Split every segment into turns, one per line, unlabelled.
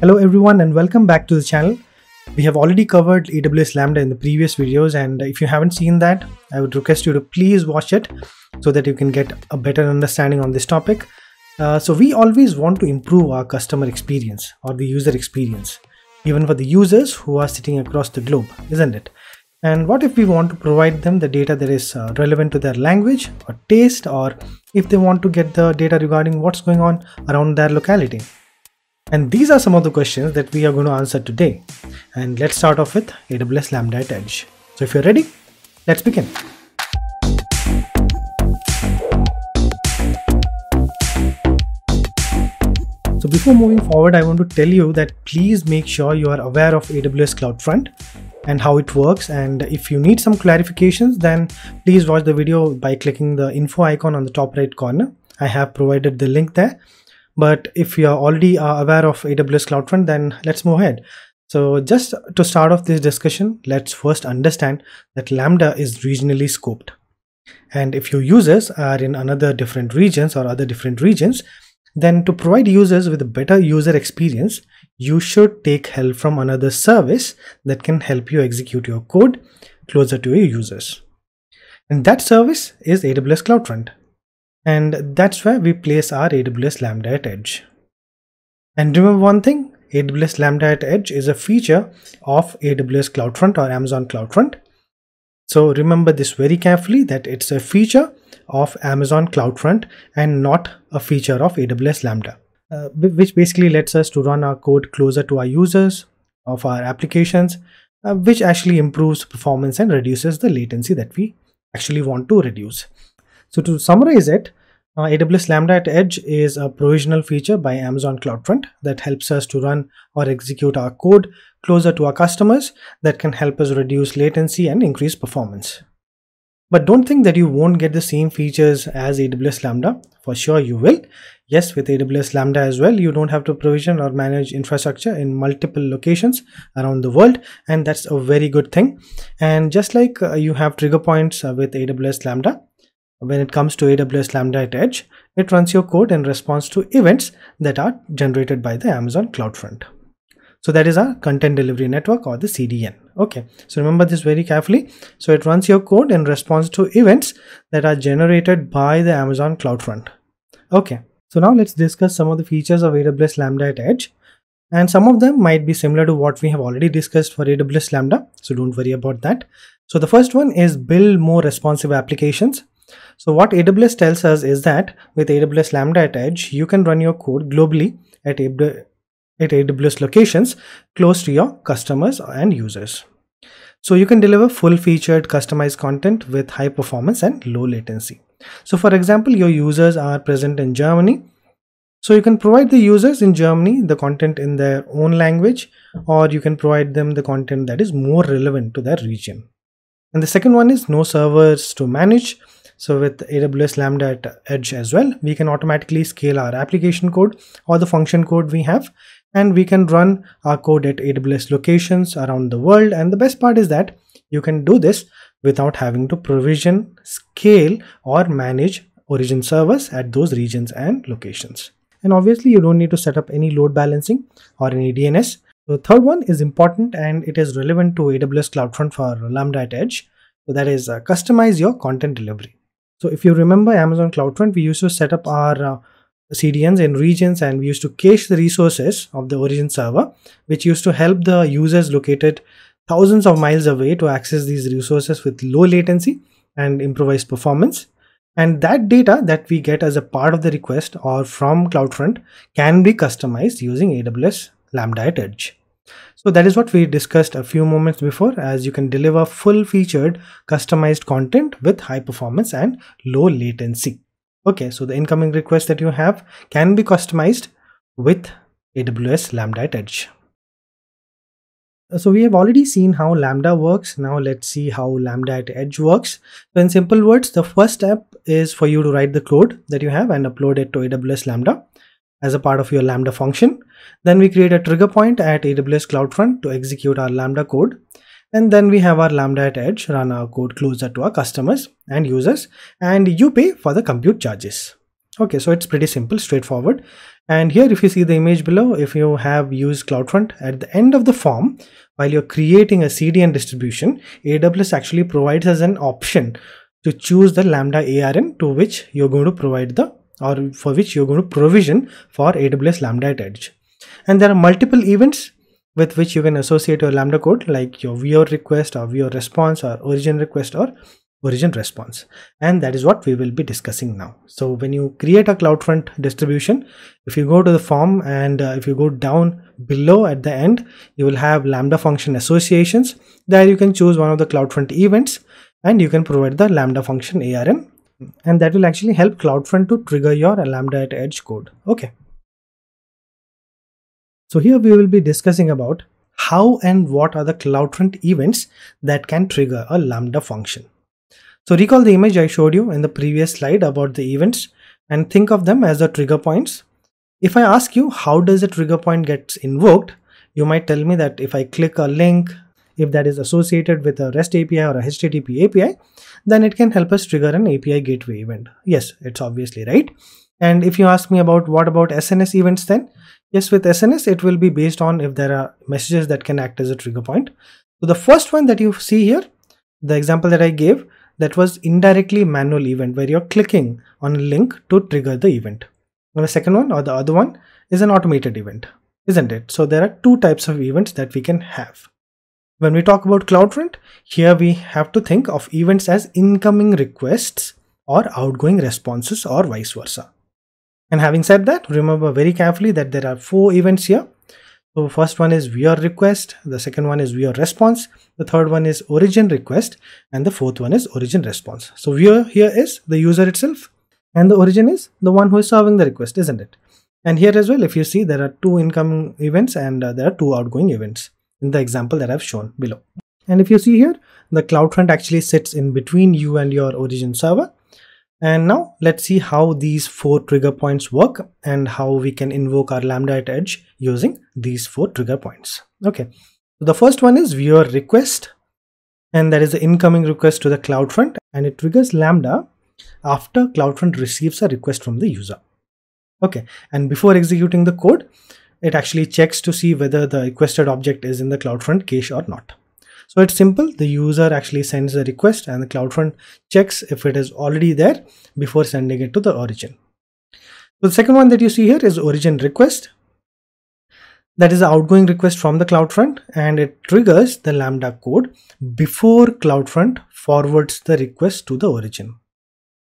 Hello everyone and welcome back to the channel. We have already covered AWS Lambda in the previous videos and if you haven't seen that, I would request you to please watch it so that you can get a better understanding on this topic. Uh, so we always want to improve our customer experience or the user experience, even for the users who are sitting across the globe, isn't it? And what if we want to provide them the data that is uh, relevant to their language or taste or if they want to get the data regarding what's going on around their locality? And these are some of the questions that we are going to answer today. And let's start off with AWS Lambda at Edge. So if you're ready, let's begin. So before moving forward, I want to tell you that please make sure you are aware of AWS CloudFront and how it works and if you need some clarifications then please watch the video by clicking the info icon on the top right corner. I have provided the link there but if you are already uh, aware of AWS CloudFront, then let's move ahead. So just to start off this discussion, let's first understand that Lambda is regionally scoped. And if your users are in another different regions or other different regions, then to provide users with a better user experience, you should take help from another service that can help you execute your code closer to your users. And that service is AWS CloudFront and that's where we place our AWS Lambda at Edge. And remember one thing, AWS Lambda at Edge is a feature of AWS CloudFront or Amazon CloudFront. So remember this very carefully that it's a feature of Amazon CloudFront and not a feature of AWS Lambda, uh, which basically lets us to run our code closer to our users of our applications, uh, which actually improves performance and reduces the latency that we actually want to reduce. So to summarize it, uh, AWS Lambda at Edge is a provisional feature by Amazon CloudFront that helps us to run or execute our code closer to our customers that can help us reduce latency and increase performance. But don't think that you won't get the same features as AWS Lambda. For sure you will. Yes, with AWS Lambda as well, you don't have to provision or manage infrastructure in multiple locations around the world. And that's a very good thing. And just like uh, you have trigger points uh, with AWS Lambda, when it comes to AWS Lambda at Edge, it runs your code in response to events that are generated by the Amazon CloudFront. So that is our content delivery network or the CDN. Okay, so remember this very carefully. So it runs your code in response to events that are generated by the Amazon CloudFront. Okay, so now let's discuss some of the features of AWS Lambda at Edge. And some of them might be similar to what we have already discussed for AWS Lambda. So don't worry about that. So the first one is build more responsive applications. So what AWS tells us is that with AWS Lambda at Edge, you can run your code globally at, at AWS locations close to your customers and users. So you can deliver full featured customized content with high performance and low latency. So for example, your users are present in Germany. So you can provide the users in Germany the content in their own language, or you can provide them the content that is more relevant to their region. And the second one is no servers to manage. So with AWS Lambda at Edge as well, we can automatically scale our application code or the function code we have and we can run our code at AWS locations around the world. And the best part is that you can do this without having to provision, scale or manage origin servers at those regions and locations. And obviously you don't need to set up any load balancing or any DNS. The third one is important and it is relevant to AWS CloudFront for Lambda at Edge. So that is uh, customize your content delivery. So if you remember Amazon CloudFront, we used to set up our uh, CDNs in regions and we used to cache the resources of the origin server, which used to help the users located thousands of miles away to access these resources with low latency and improvised performance. And that data that we get as a part of the request or from CloudFront can be customized using AWS Lambda at Edge. So that is what we discussed a few moments before as you can deliver full featured customized content with high performance and low latency. Okay, so the incoming request that you have can be customized with AWS Lambda at Edge. So we have already seen how Lambda works. Now let's see how Lambda at Edge works. So in simple words, the first step is for you to write the code that you have and upload it to AWS Lambda as a part of your Lambda function. Then we create a trigger point at AWS CloudFront to execute our Lambda code. And then we have our Lambda at Edge run our code closer to our customers and users. And you pay for the compute charges. Okay, so it's pretty simple, straightforward. And here, if you see the image below, if you have used CloudFront at the end of the form, while you're creating a CDN distribution, AWS actually provides us an option to choose the Lambda ARN to which you're going to provide the or for which you're going to provision for AWS Lambda at Edge. And there are multiple events with which you can associate your Lambda code like your VR request or VR response or origin request or origin response. And that is what we will be discussing now. So when you create a CloudFront distribution, if you go to the form and uh, if you go down below at the end, you will have Lambda function associations. There you can choose one of the CloudFront events and you can provide the Lambda function ARM and that will actually help CloudFront to trigger your Lambda at Edge code. Okay. So here we will be discussing about how and what are the CloudFront events that can trigger a Lambda function. So recall the image I showed you in the previous slide about the events and think of them as the trigger points. If I ask you how does a trigger point gets invoked, you might tell me that if I click a link, if that is associated with a REST API or a HTTP API, then it can help us trigger an API gateway event. Yes, it's obviously right. And if you ask me about what about SNS events then? Yes, with SNS, it will be based on if there are messages that can act as a trigger point. So the first one that you see here, the example that I gave, that was indirectly manual event where you're clicking on a link to trigger the event. And the second one or the other one is an automated event, isn't it? So there are two types of events that we can have. When we talk about CloudFront, here we have to think of events as incoming requests or outgoing responses or vice versa. And having said that, remember very carefully that there are four events here. So first one is viewer request, the second one is viewer response, the third one is origin request, and the fourth one is origin response. So viewer here is the user itself, and the origin is the one who is serving the request, isn't it? And here as well, if you see, there are two incoming events and uh, there are two outgoing events in the example that I've shown below. And if you see here, the CloudFront actually sits in between you and your origin server. And now let's see how these four trigger points work and how we can invoke our Lambda at Edge using these four trigger points. Okay, so the first one is viewer request and that is the incoming request to the CloudFront and it triggers Lambda after CloudFront receives a request from the user. Okay, and before executing the code, it actually checks to see whether the requested object is in the CloudFront cache or not. So it's simple. The user actually sends the request and the CloudFront checks if it is already there before sending it to the origin. So the second one that you see here is origin request. That is the outgoing request from the CloudFront and it triggers the Lambda code before CloudFront forwards the request to the origin.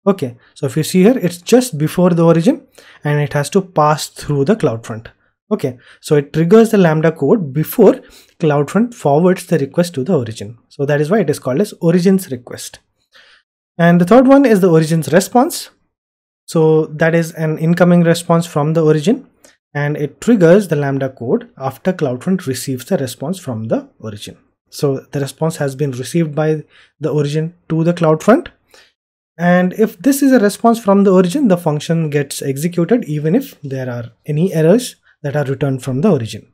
Okay, so if you see here, it's just before the origin and it has to pass through the CloudFront okay so it triggers the lambda code before cloudfront forwards the request to the origin so that is why it is called as origins request and the third one is the origins response so that is an incoming response from the origin and it triggers the lambda code after cloudfront receives the response from the origin so the response has been received by the origin to the cloudfront and if this is a response from the origin the function gets executed even if there are any errors that are returned from the origin.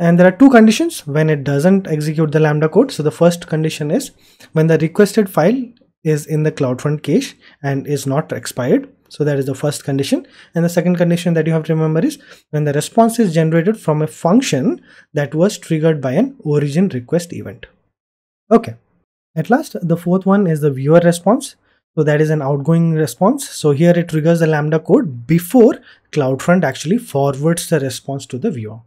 And there are two conditions when it doesn't execute the Lambda code. So the first condition is when the requested file is in the CloudFront cache and is not expired. So that is the first condition. And the second condition that you have to remember is when the response is generated from a function that was triggered by an origin request event. Okay. At last, the fourth one is the viewer response. So that is an outgoing response. So here it triggers the Lambda code before CloudFront actually forwards the response to the viewer.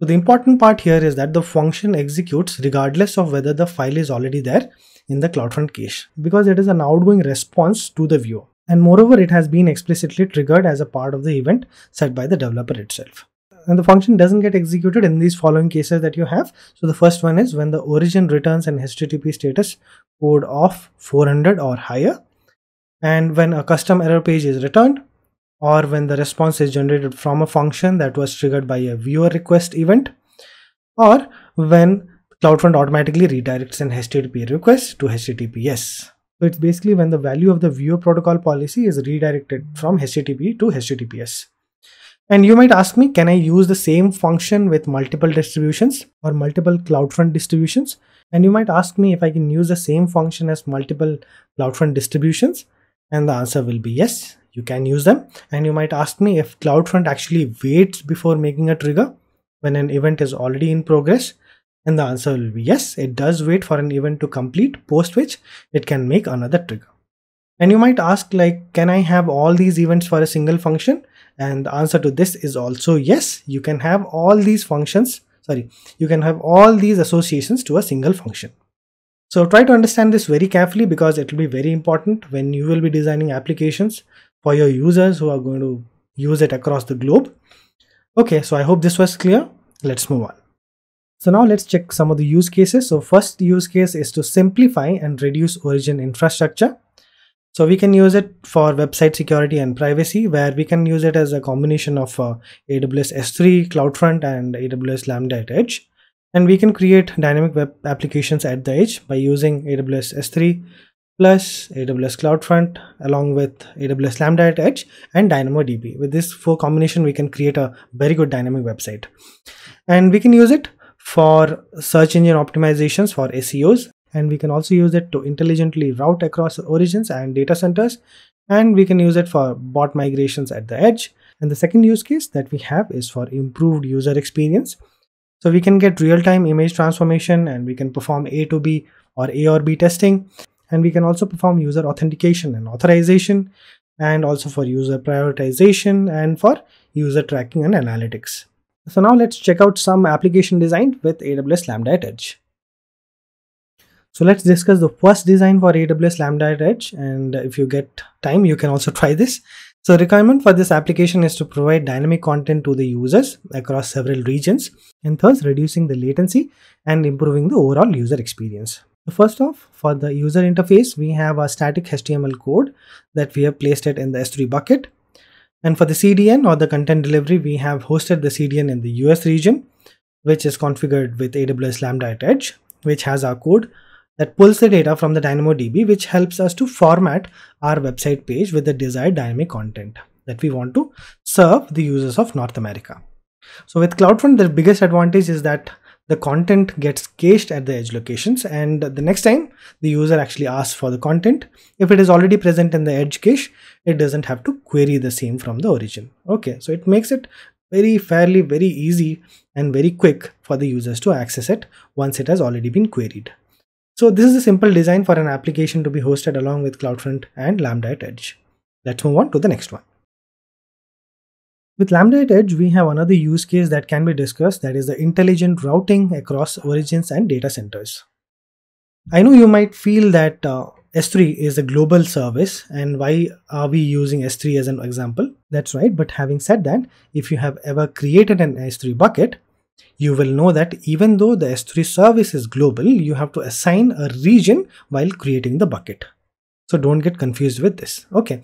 So the important part here is that the function executes regardless of whether the file is already there in the CloudFront cache because it is an outgoing response to the viewer. And moreover, it has been explicitly triggered as a part of the event set by the developer itself. And the function doesn't get executed in these following cases that you have. So the first one is when the origin returns an HTTP status code of 400 or higher and when a custom error page is returned, or when the response is generated from a function that was triggered by a viewer request event, or when CloudFront automatically redirects an HTTP request to HTTPS. So it's basically when the value of the viewer protocol policy is redirected from HTTP to HTTPS. And you might ask me, can I use the same function with multiple distributions or multiple CloudFront distributions? And you might ask me if I can use the same function as multiple CloudFront distributions. And the answer will be yes, you can use them. And you might ask me if CloudFront actually waits before making a trigger when an event is already in progress. And the answer will be yes, it does wait for an event to complete, post which it can make another trigger. And you might ask like, can I have all these events for a single function? And the answer to this is also yes, you can have all these functions, sorry, you can have all these associations to a single function. So try to understand this very carefully because it will be very important when you will be designing applications for your users who are going to use it across the globe. Okay, so I hope this was clear. Let's move on. So now let's check some of the use cases. So first use case is to simplify and reduce origin infrastructure. So we can use it for website security and privacy where we can use it as a combination of uh, AWS S3, CloudFront and AWS Lambda at Edge and we can create dynamic web applications at the edge by using AWS S3 plus AWS CloudFront along with AWS Lambda at Edge and DynamoDB. With this four combination, we can create a very good dynamic website. And we can use it for search engine optimizations for SEOs. And we can also use it to intelligently route across origins and data centers. And we can use it for bot migrations at the edge. And the second use case that we have is for improved user experience so we can get real-time image transformation and we can perform A to B or A or B testing. And we can also perform user authentication and authorization and also for user prioritization and for user tracking and analytics. So now let's check out some application design with AWS Lambda at Edge. So let's discuss the first design for AWS Lambda at Edge and if you get time you can also try this. So requirement for this application is to provide dynamic content to the users across several regions and thus reducing the latency and improving the overall user experience. First off, for the user interface, we have a static HTML code that we have placed it in the S3 bucket. And for the CDN or the content delivery, we have hosted the CDN in the US region, which is configured with AWS Lambda at Edge, which has our code that pulls the data from the DynamoDB, which helps us to format our website page with the desired dynamic content that we want to serve the users of North America. So with CloudFront, the biggest advantage is that the content gets cached at the edge locations and the next time the user actually asks for the content, if it is already present in the edge cache, it doesn't have to query the same from the origin. Okay, so it makes it very fairly, very easy and very quick for the users to access it once it has already been queried. So this is a simple design for an application to be hosted along with CloudFront and Lambda at Edge. Let's move on to the next one. With Lambda at Edge, we have another use case that can be discussed that is the intelligent routing across origins and data centers. I know you might feel that uh, S3 is a global service and why are we using S3 as an example? That's right, but having said that, if you have ever created an S3 bucket, you will know that even though the S3 service is global, you have to assign a region while creating the bucket. So don't get confused with this. Okay.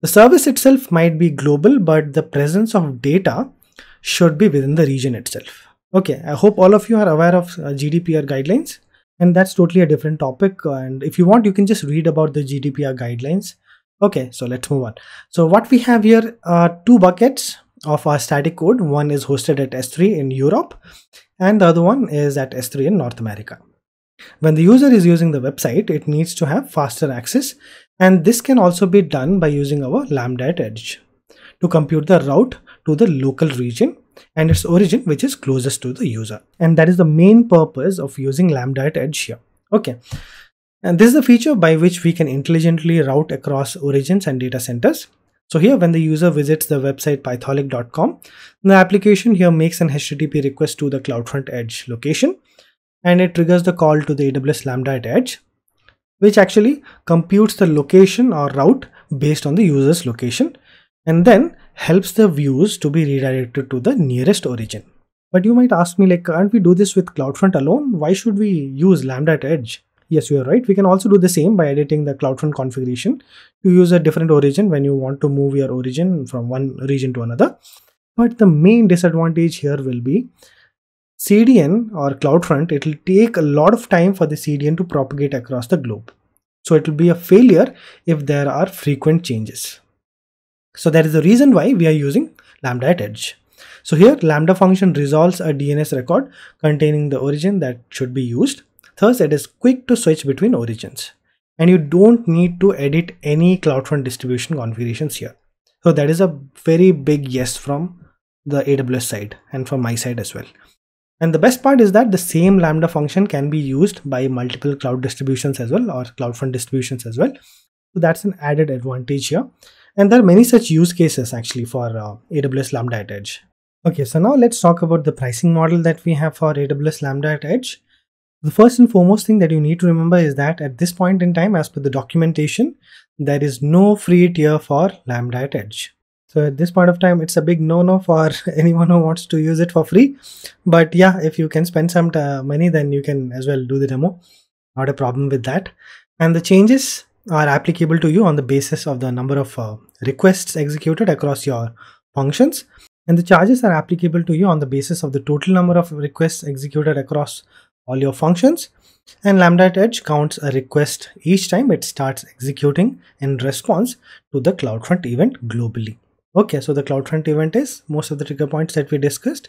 The service itself might be global, but the presence of data should be within the region itself. Okay, I hope all of you are aware of uh, GDPR guidelines and that's totally a different topic uh, and if you want you can just read about the GDPR guidelines. Okay, so let's move on. So what we have here are two buckets of our static code. One is hosted at S3 in Europe and the other one is at S3 in North America. When the user is using the website, it needs to have faster access and this can also be done by using our lambda at edge to compute the route to the local region and its origin which is closest to the user. And that is the main purpose of using lambda at edge here. Okay. And this is the feature by which we can intelligently route across origins and data centers. So here when the user visits the website pytholic.com, the application here makes an HTTP request to the CloudFront Edge location and it triggers the call to the AWS Lambda at Edge, which actually computes the location or route based on the user's location and then helps the views to be redirected to the nearest origin. But you might ask me like, can't we do this with CloudFront alone? Why should we use Lambda at Edge? yes you are right we can also do the same by editing the CloudFront configuration to use a different origin when you want to move your origin from one region to another but the main disadvantage here will be CDN or CloudFront it will take a lot of time for the CDN to propagate across the globe so it will be a failure if there are frequent changes so that is the reason why we are using lambda at edge so here lambda function resolves a DNS record containing the origin that should be used Thus, it is quick to switch between origins and you don't need to edit any CloudFront distribution configurations here. So that is a very big yes from the AWS side and from my side as well. And the best part is that the same Lambda function can be used by multiple cloud distributions as well or CloudFront distributions as well. So that's an added advantage here. And there are many such use cases actually for uh, AWS Lambda at Edge. Okay, so now let's talk about the pricing model that we have for AWS Lambda at Edge. The first and foremost thing that you need to remember is that at this point in time, as per the documentation, there is no free tier for Lambda at Edge. So at this point of time, it's a big no-no for anyone who wants to use it for free. But yeah, if you can spend some money, then you can as well do the demo. Not a problem with that. And the changes are applicable to you on the basis of the number of uh, requests executed across your functions. And the charges are applicable to you on the basis of the total number of requests executed across all your functions and lambda edge counts a request each time it starts executing in response to the CloudFront event globally. Okay, so the CloudFront event is most of the trigger points that we discussed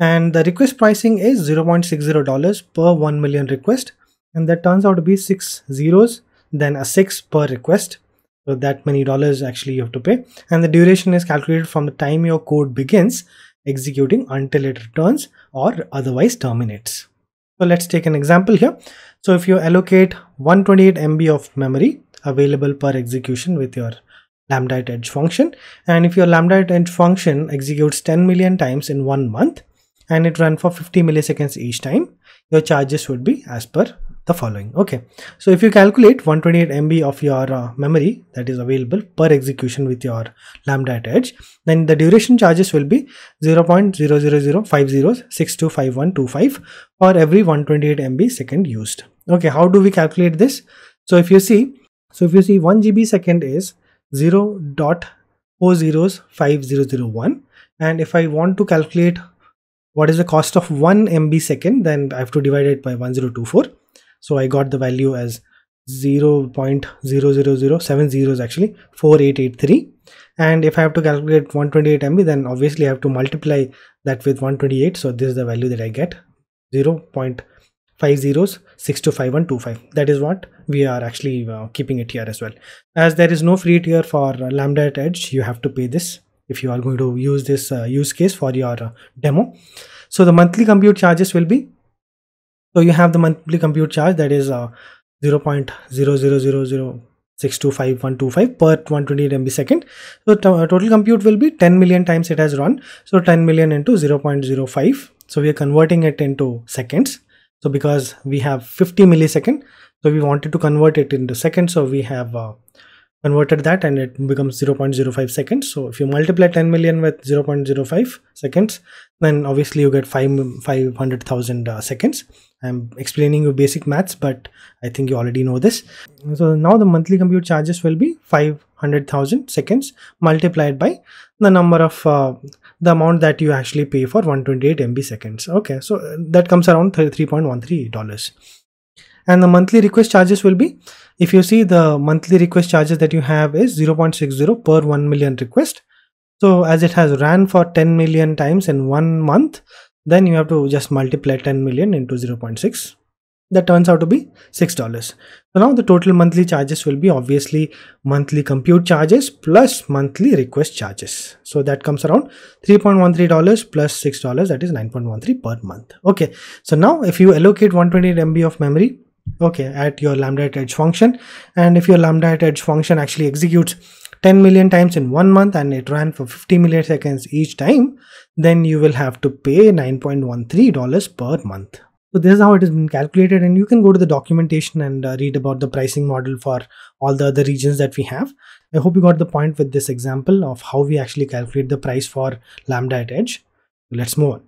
and the request pricing is $0.60 per 1 million request and that turns out to be 6 zeros then a 6 per request so that many dollars actually you have to pay and the duration is calculated from the time your code begins executing until it returns or otherwise terminates. So let's take an example here. So if you allocate 128 MB of memory available per execution with your lambda at edge function and if your lambda at edge function executes 10 million times in one month and it run for 50 milliseconds each time your charges would be as per the following okay so if you calculate 128 mb of your uh, memory that is available per execution with your lambda at edge then the duration charges will be 0.00050625125 for every 128 mb second used okay how do we calculate this so if you see so if you see 1 gb second is 0.405001 and if i want to calculate what is the cost of 1 mb second then i have to divide it by 1024 so i got the value as 0.00070 actually 4883 and if i have to calculate 128 mb then obviously i have to multiply that with 128 so this is the value that i get 0.50625125 that is what we are actually uh, keeping it here as well as there is no free tier for lambda at edge you have to pay this if you are going to use this uh, use case for your uh, demo so the monthly compute charges will be so you have the monthly compute charge that is uh, 0.000062512 per 128 MB second. So uh, total compute will be 10 million times it has run. So 10 million into 0.05. So we are converting it into seconds. So because we have 50 millisecond, so we wanted to convert it into seconds. So we have uh, converted that and it becomes 0.05 seconds so if you multiply 10 million with 0.05 seconds then obviously you get 5 500000 uh, seconds i'm explaining you basic maths but i think you already know this so now the monthly compute charges will be 500000 seconds multiplied by the number of uh, the amount that you actually pay for 128 mb seconds okay so uh, that comes around 3.13 dollars and the monthly request charges will be if you see the monthly request charges that you have is 0.60 per 1 million request so as it has ran for 10 million times in one month then you have to just multiply 10 million into 0.6 that turns out to be six dollars so now the total monthly charges will be obviously monthly compute charges plus monthly request charges so that comes around 3.13 dollars plus six dollars that is 9.13 per month okay so now if you allocate 128 mb of memory okay at your lambda at edge function and if your lambda at edge function actually executes 10 million times in one month and it ran for 50 milliseconds each time then you will have to pay 9.13 dollars per month so this is how it has been calculated and you can go to the documentation and uh, read about the pricing model for all the other regions that we have. I hope you got the point with this example of how we actually calculate the price for Lambda at Edge. Let's move on.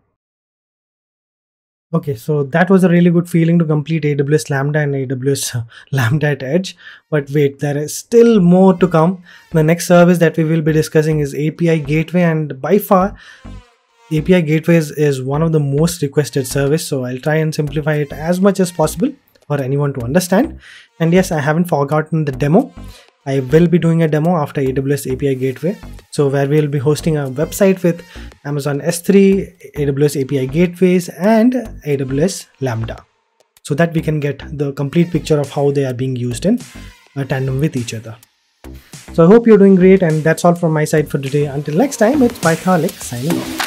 Okay, so that was a really good feeling to complete AWS Lambda and AWS uh, Lambda at Edge. But wait, there is still more to come. The next service that we will be discussing is API Gateway and by far API Gateways is one of the most requested service. So I'll try and simplify it as much as possible for anyone to understand. And yes, I haven't forgotten the demo. I will be doing a demo after AWS API Gateway. So where we'll be hosting a website with Amazon S3, AWS API Gateways and AWS Lambda so that we can get the complete picture of how they are being used in a tandem with each other. So I hope you're doing great and that's all from my side for today. Until next time, it's Pythalic signing off.